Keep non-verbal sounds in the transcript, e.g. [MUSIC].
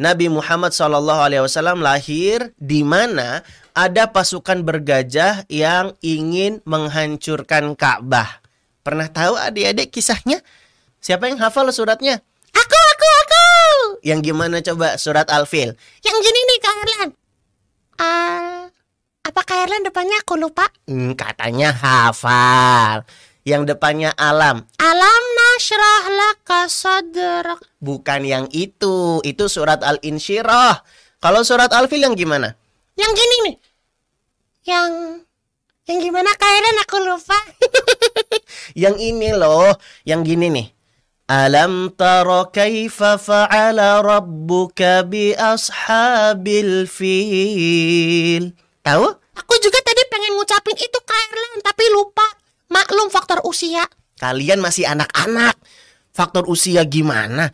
Nabi Muhammad Shallallahu Alaihi Wasallam lahir di mana ada pasukan bergajah yang ingin menghancurkan Ka'bah. Pernah tahu adik-adik kisahnya? Siapa yang hafal suratnya? Aku, aku, aku. Yang gimana coba surat Al-Fil? Yang gini nih Kak Erlan. Uh, apa Kak Erlan depannya aku lupa? Hmm, katanya hafal yang depannya alam. Alam nasrallah laka sadrak. Bukan yang itu, itu surat Al-Insyirah. Kalau surat Al-Fil yang gimana? Yang gini nih. Yang yang gimana kairan aku lupa. [LAUGHS] yang ini loh, yang gini nih. Alam tara kaifa fa'ala rabbuka bi ashabil fil. Tahu? Aku juga tadi pengen ngucapin itu kairan usia. Kalian masih anak-anak. Faktor usia gimana?